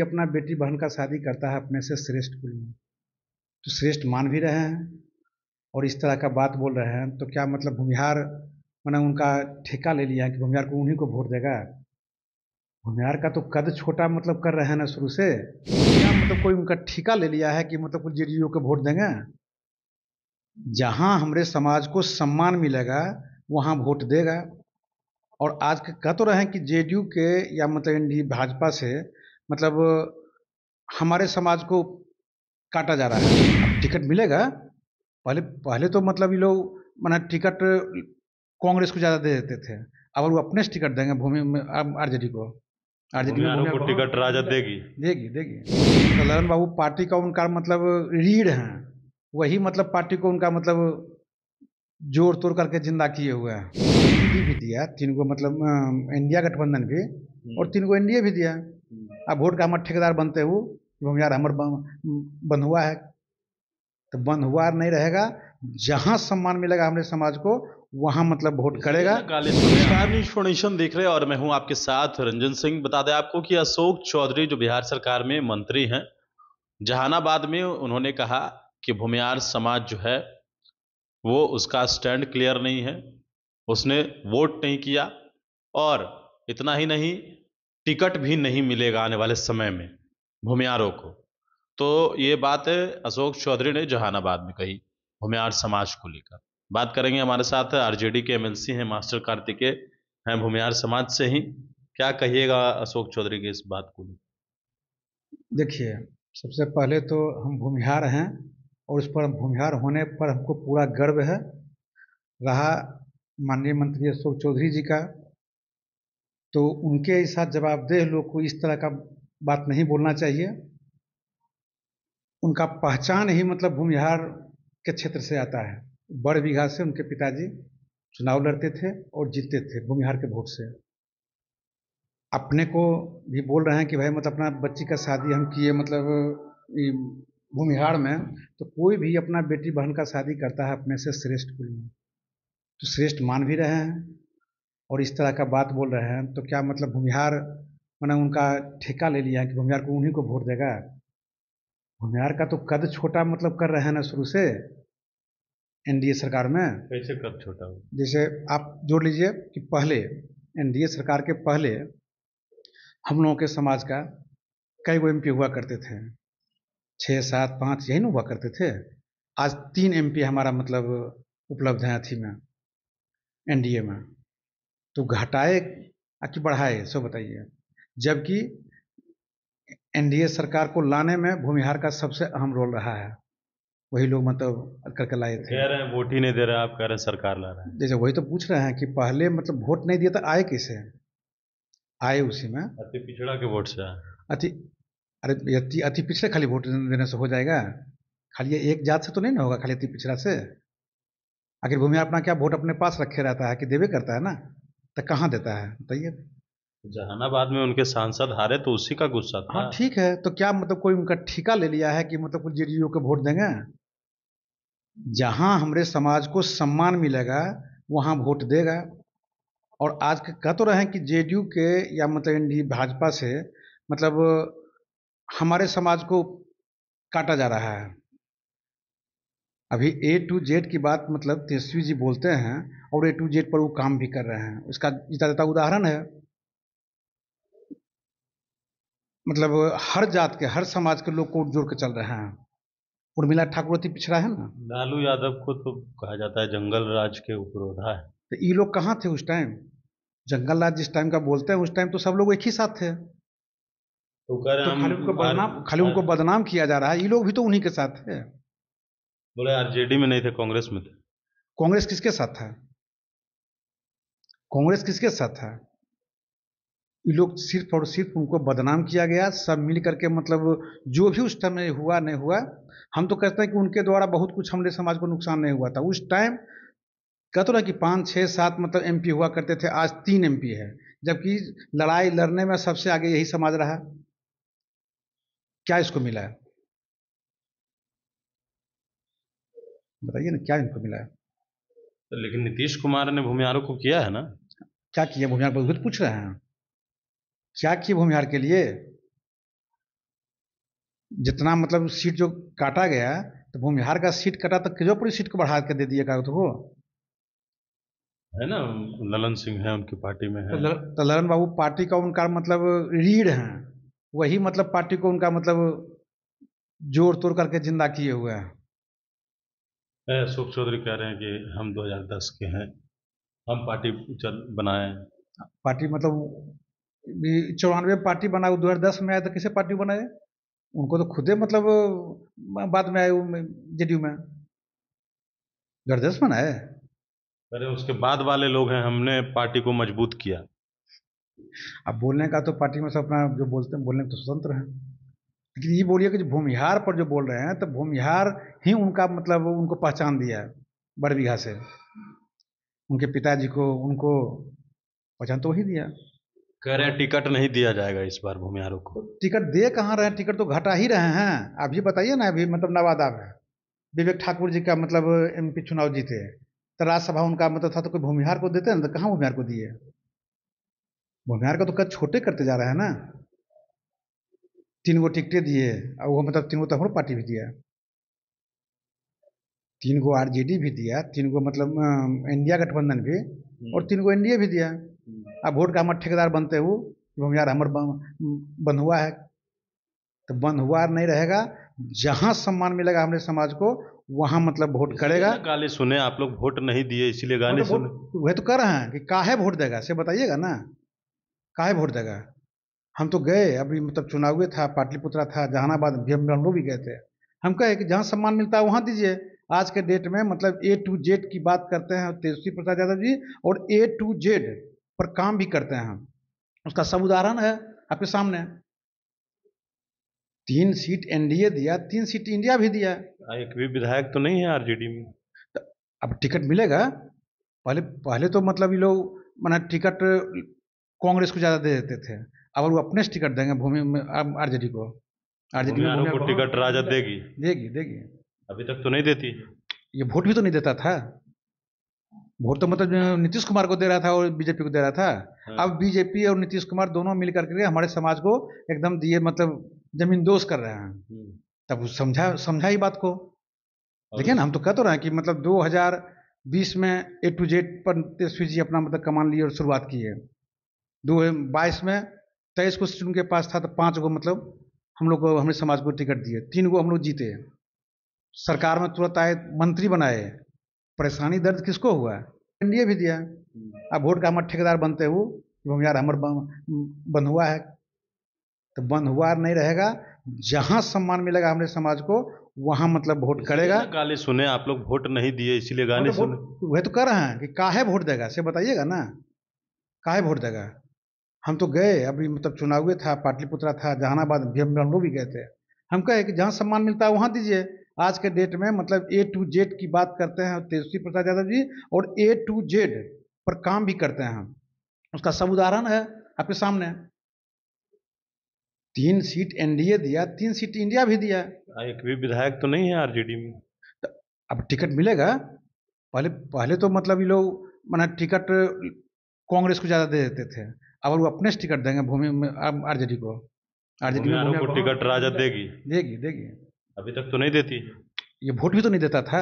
कि अपना बेटी बहन का शादी करता है अपने से श्रेष्ठ कुल में तो श्रेष्ठ मान भी रहे हैं और इस तरह का बात बोल रहे हैं तो क्या मतलब भूमिहार मैंने उनका ठेका ले लिया कि भूमिहार को उन्हीं को वोट देगा भूमिहार का तो कद छोटा मतलब कर रहे हैं ना शुरू से क्या मतलब कोई उनका ठेका ले लिया है कि मतलब कुछ जे डी को वोट देंगे जहाँ हमारे समाज को सम्मान मिलेगा वहाँ वोट देगा और आज कह तो रहे हैं कि जेडीयू के या मतलब एन भाजपा से मतलब हमारे समाज को काटा जा रहा है टिकट मिलेगा पहले पहले तो मतलब ये लोग मैंने टिकट कांग्रेस को ज़्यादा दे देते थे अब वो अपने से टिकट देंगे भूमि में डी को आर जे को टिकट हाँ, राजा देगी देगी देगी तो ललन बाबू पार्टी का उनका मतलब रीढ़ हैं वही मतलब पार्टी को उनका मतलब जोड़ तोड़ करके जिंदा किए हुए हैं भी दिया तीन को मतलब इंडिया गठबंधन भी और हम्म। तीन को एनडीए भी दिया अब वोट का हमारे ठेकेदार बनते हो यार हमर बंद हुआ है तो बंद हुआ नहीं रहेगा जहां सम्मान मिलेगा हमारे समाज को वहां मतलब वोट करेगा इंफॉर्मेशन देख रहे हैं और मैं हूं आपके साथ रंजन सिंह बता दें आपको कि अशोक चौधरी जो बिहार सरकार में मंत्री हैं जहानाबाद में उन्होंने कहा कि भूमिहार समाज जो है वो उसका स्टैंड क्लियर नहीं है उसने वोट नहीं किया और इतना ही नहीं टिकट भी नहीं मिलेगा आने वाले समय में भूमियारों को तो ये बात अशोक चौधरी ने जहानाबाद में कही भूमियार समाज को लेकर बात करेंगे हमारे साथ आरजेडी के एमएलसी हैं मास्टर कार्तिके हैं भूमियार समाज से ही क्या कहिएगा अशोक चौधरी की इस बात को देखिए सबसे पहले तो हम भूमिहार हैं और उस पर भूमिहार होने पर हमको पूरा गर्व है रहा माननीय मंत्री अशोक चौधरी जी का तो उनके साथ जवाबदेह लोग को इस तरह का बात नहीं बोलना चाहिए उनका पहचान ही मतलब भूमिहार के क्षेत्र से आता है बड़ बीघा से उनके पिताजी चुनाव लड़ते थे और जीतते थे भूमिहार के वोट से अपने को भी बोल रहे हैं कि भाई मतलब अपना बच्ची का शादी हम किए मतलब भूमिहार में तो कोई भी अपना बेटी बहन का शादी करता है अपने से श्रेष्ठ कुल में तो श्रेष्ठ मान भी रहे हैं और इस तरह का बात बोल रहे हैं तो क्या मतलब भूमिहार मैंने उनका ठेका ले लिया कि भूमिहार को उन्हीं को वोट देगा भूमिहार का तो कद छोटा मतलब कर रहे हैं ना शुरू से एनडीए सरकार में कैसे कद छोटा जैसे आप जोड़ लीजिए कि पहले एनडीए सरकार के पहले हम लोगों के समाज का कई गो एम हुआ करते थे छः सात पाँच यही ना हुआ करते थे आज तीन एमपी हमारा मतलब उपलब्ध है अथी में एनडीए में तो घटाए कि बढ़ाए सो बताइए जबकि एनडीए सरकार को लाने में भूमिहार का सबसे अहम रोल रहा है वही लोग मतलब करके लाए थे कह रहे हैं वोट ही नहीं दे रहे आप कह रहे हैं सरकार ला रहे हैं जैसे वही तो पूछ रहे हैं कि पहले मतलब वोट नहीं दिया तो आए किसे आए उसी में अति पिछड़ा के वोट से अति अरे अति अति पिछड़े खाली वोट देने से हो जाएगा खाली एक जात से तो नहीं ना होगा खाली अति पिछड़ा से आखिर भूमिहार अपना क्या वोट अपने पास रखे रहता है कि देवे करता है ना तो कहाँ देता है बताइए जहानाबाद में उनके सांसद हारे तो उसी का गुस्सा था हाँ, ठीक है तो क्या मतलब कोई उनका ठीका ले लिया है कि मतलब जे डी को वोट देंगे जहाँ हमारे समाज को सम्मान मिलेगा वहाँ वोट देगा और आज कह तो रहे हैं कि जे के या मतलब एन भाजपा से मतलब हमारे समाज को काटा जा रहा है अभी ए टू जेड की बात मतलब तेजस्वी जी बोलते हैं और ए टू जेड पर वो काम भी कर रहे हैं उसका जितना उदाहरण है मतलब हर जात के हर समाज के लोग को जोड़ के चल रहे हैं उर्मिला ठाकुर अति पिछड़ा है ना लालू यादव को तो कहा जाता है जंगल राज के उपरोधा है तो ये लोग कहाँ थे उस टाइम जंगल राज जिस टाइम का बोलते हैं उस टाइम तो सब लोग एक ही साथ थे तो, तो खाली उनको बदनाम खाली उनको बदनाम किया जा रहा है ये लोग भी तो उन्हीं के साथ थे बोले आरजेडी में नहीं थे कांग्रेस में थे कांग्रेस किसके साथ था कांग्रेस किसके साथ था ये लोग सिर्फ और सिर्फ उनको बदनाम किया गया सब मिल करके मतलब जो भी उस टाइम हुआ नहीं हुआ हम तो कहते हैं कि उनके द्वारा बहुत कुछ हमने समाज को नुकसान नहीं हुआ था उस टाइम कहते ना कि पाँच छः सात मतलब एमपी हुआ करते थे आज तीन एमपी है जबकि लड़ाई लड़ने में सबसे आगे यही समाज रहा क्या इसको मिला है बताइए ना क्या इनको मिला है तो लेकिन नीतीश कुमार ने भूमिहारों को किया है ना क्या किया भूमिहार आरोप पूछ रहे हैं क्या किए भूमिहार के लिए जितना मतलब सीट जो काटा गया तो भूमिहार का सीट कटा तो किजोपुरी सीट को बढ़ा के दे दिया कागज को है ना ललन सिंह है उनकी पार्टी में तो है तो, ललन बाबू पार्टी का उनका मतलब रीढ़ है वही मतलब पार्टी को उनका मतलब जोर तोड़ करके जिंदा किए हुए हैं अशोक चौधरी कह रहे हैं कि हम 2010 के हैं हम पार्टी चल बनाए पार्टी मतलब चौरानवे पार्टी बना दो हज़ार दस में आए तो किसे पार्टी बनाए उनको तो खुदे मतलब बाद में आए जे में दो हज़ार दस में आए अरे उसके बाद वाले लोग हैं हमने पार्टी को मजबूत किया अब बोलने का तो पार्टी में सब अपना जो बोलते हैं बोलने तो स्वतंत्र है लेकिन ये बोलिए कि जो भूमिहार पर जो बोल रहे हैं तो भूमिहार ही उनका मतलब उनको पहचान दिया है बड़बीघा से उनके पिताजी को उनको पहचान तो वही दिया कह रहे हैं टिकट नहीं दिया जाएगा इस बार भूमिहारों को टिकट दे कहाँ रहे हैं टिकट तो घटा ही रहे हैं अभी बताइए ना अभी मतलब नवादा में विवेक ठाकुर जी का मतलब एम चुनाव जीते तो राज्यसभा उनका मतलब था तो कोई भूमिहार को देते ना तो कहाँ भूमिहार को दिए भूमिहार का तो कद छोटे करते जा रहे हैं ना तीन गो टिकटे दिए और वो मतलब तीन गो तो पार्टी भी दिया तीन गो डी भी दिया तीन गो मतलब इंडिया गठबंधन भी हम्म। और तीन गो एनडीए भी दिया अब हम्म। वोट का हमारे ठेकेदार बनते हो हम यार हमार बंद हुआ है तो बंद हुआ नहीं रहेगा जहां सम्मान मिलेगा हमारे समाज को वहां मतलब वोट करेगा गाले सुने आप लोग वोट नहीं दिए इसीलिए गाले तो सुने वह तो कह रहे हैं कि काहे वोट देगा से बताइएगा ना काहे वोट देगा हम तो गए अभी मतलब चुनाव हुए था पाटलिपुत्रा था जहानाबाद भी हम लोग भी गए थे हम कहे कि जहाँ सम्मान मिलता है वहाँ दीजिए आज के डेट में मतलब ए टू जेड की बात करते हैं तेजस्वी प्रसाद यादव जी और ए टू जेड पर काम भी करते हैं हम उसका सब उदाहरण है आपके सामने तीन सीट एनडीए दिया तीन सीट इंडिया भी दिया हाँ, एक भी विधायक तो नहीं है आरजेडी में तो अब टिकट मिलेगा पहले पहले तो मतलब ये लोग मैंने टिकट कांग्रेस को ज़्यादा दे देते थे और वो अपने टिकट देंगे भूमि में आरजेडी को आरजेडी को टिकट राजद देगी देगी देगी अभी तक तो नहीं देती ये वोट भी तो नहीं देता था वोट तो मतलब नीतीश कुमार को दे रहा था और बीजेपी को दे रहा था हाँ। अब बीजेपी और नीतीश कुमार दोनों मिलकर के हमारे समाज को एकदम दिए मतलब जमीन दोष कर रहे हैं हम्म। तब समझा समझा ही बात को लेकिन हम तो कह तो रहे हैं कि मतलब 2020 में ए टू जेड पर तेजस्वी जी अपना मतलब कमान लिए और शुरुआत की है दो बाईस में तेईस को सीट उनके पास था तो पाँच को मतलब हम लोग को हमने समाज को टिकट दिए तीन को हम लोग जीते सरकार में तुरंत आए मंत्री बनाए परेशानी दर्द किसको हुआ एन भी दिया अब वोट का हमारा ठेकेदार बनते हो तो यार हमार बंद हुआ है तो बंद हुआ नहीं रहेगा जहां सम्मान मिलेगा हमारे समाज को वहां मतलब वोट करेगा गाले सुने आप लोग वोट नहीं दिए इसीलिए गाले सुने वह तो कह रहे हैं कि काहे वोट देगा से बताइएगा ना काहे वोट देगा हम तो गए अभी मतलब चुनाव हुए था पाटलिपुत्रा था जहानाबाद हम लोग भी गए थे हम कहे कि जहाँ सम्मान मिलता है वहाँ दीजिए आज के डेट में मतलब ए टू जेड की बात करते हैं तेजस्वी प्रसाद यादव जी और ए टू जेड पर काम भी करते हैं हम उसका सब उदाहरण है आपके सामने तीन सीट एनडीए दिया तीन सीट इंडिया भी दिया हाँ, एक भी विधायक तो नहीं है आरजेडी में तो अब टिकट मिलेगा पहले पहले तो मतलब ये लोग मैंने टिकट कांग्रेस को ज़्यादा दे देते थे अब वो अपने टिकट देंगे भूमि में आर जे डी को आर जे डी को टिकट राजद देगी देगी देगी अभी तक तो नहीं देती ये वोट भी तो नहीं देता था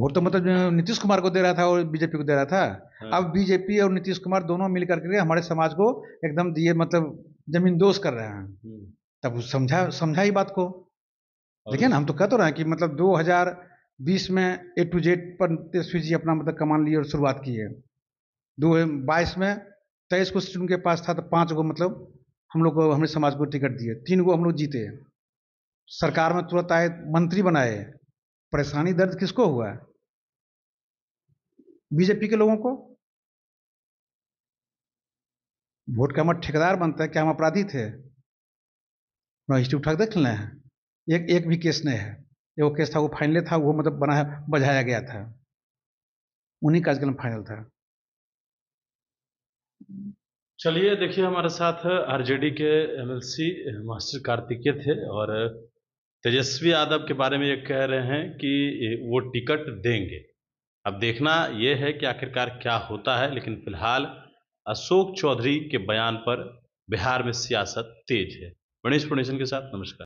वोट तो मतलब नीतीश कुमार को दे रहा था और बीजेपी को दे रहा था हाँ। अब बीजेपी और नीतीश कुमार दोनों मिल करके हमारे समाज को एकदम दिए मतलब जमीन दोष कर रहे हैं हम्म। तब समझा समझा ही बात को देखिए ना हम तो कह तो रहे हैं कि मतलब 2020 में ए टू जेड पर तेजस्वी जी अपना मतलब कमान लिए और शुरुआत की है दो बाईस में तेईस को सीट उनके पास था तो पाँच गो मतलब हम लोग को हमने समाज को टिकट दिए तीन गो हम लोग जीते सरकार में तुरंत आए मंत्री बनाए परेशानी दर्द किसको हुआ बीजेपी के लोगों को वोट का हमारा ठेकेदार बनता है क्या हम अपराधी थे हिस्ट्री उठा देख लें हैं एक एक भी केस नहीं है एक केस था वो फाइनल था वो मतलब बना बजाया गया था उन्हीं का आजकल फाइनल था चलिए देखिए हमारे साथ आरजेडी के एमएलसी मास्टर कार्तिकेय थे और तेजस्वी यादव के बारे में ये कह रहे हैं कि वो टिकट देंगे अब देखना ये है कि आखिरकार क्या होता है लेकिन फिलहाल अशोक चौधरी के बयान पर बिहार में सियासत तेज है गणेश प्रणेशन के साथ नमस्कार